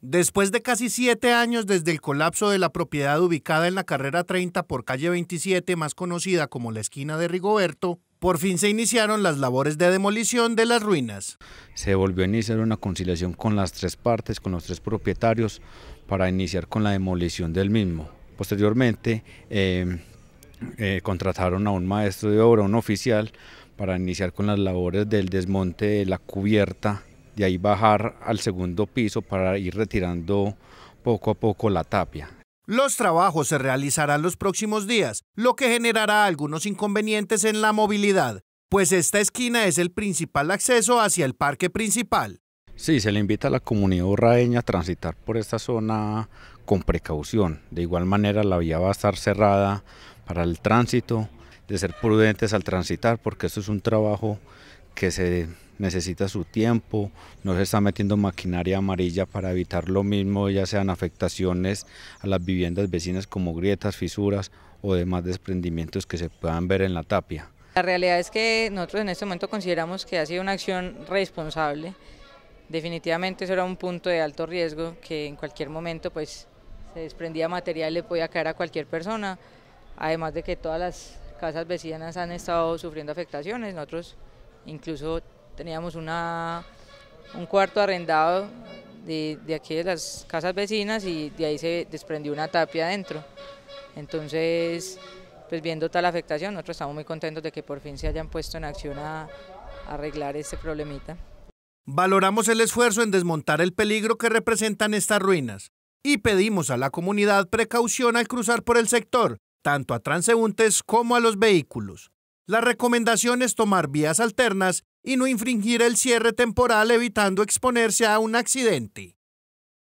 Después de casi siete años desde el colapso de la propiedad ubicada en la carrera 30 por calle 27, más conocida como la esquina de Rigoberto, por fin se iniciaron las labores de demolición de las ruinas. Se volvió a iniciar una conciliación con las tres partes, con los tres propietarios, para iniciar con la demolición del mismo. Posteriormente, eh, eh, contrataron a un maestro de obra, un oficial, para iniciar con las labores del desmonte de la cubierta de ahí bajar al segundo piso para ir retirando poco a poco la tapia. Los trabajos se realizarán los próximos días, lo que generará algunos inconvenientes en la movilidad, pues esta esquina es el principal acceso hacia el parque principal. Sí, se le invita a la comunidad urraeña a transitar por esta zona con precaución. De igual manera la vía va a estar cerrada para el tránsito, de ser prudentes al transitar, porque esto es un trabajo que se necesita su tiempo, no se está metiendo maquinaria amarilla para evitar lo mismo, ya sean afectaciones a las viviendas vecinas como grietas, fisuras o demás desprendimientos que se puedan ver en la tapia. La realidad es que nosotros en este momento consideramos que ha sido una acción responsable. Definitivamente eso era un punto de alto riesgo que en cualquier momento pues se desprendía material y le podía caer a cualquier persona. Además de que todas las casas vecinas han estado sufriendo afectaciones, nosotros Incluso teníamos un cuarto arrendado de, aquí de las casas vecinas y de ahí se desprendió una tapia adentro. Entonces, pues viendo tal afectación, nosotros estamos muy contentos de que por fin se hayan puesto en acción a, arreglar este problemita. Valoramos el esfuerzo en desmontar el peligro que representan estas ruinas y pedimos a la comunidad precaución al cruzar por el sector, tanto a transeúntes como a los vehículos. La recomendación es tomar vías alternas y no infringir el cierre temporal evitando exponerse a un accidente.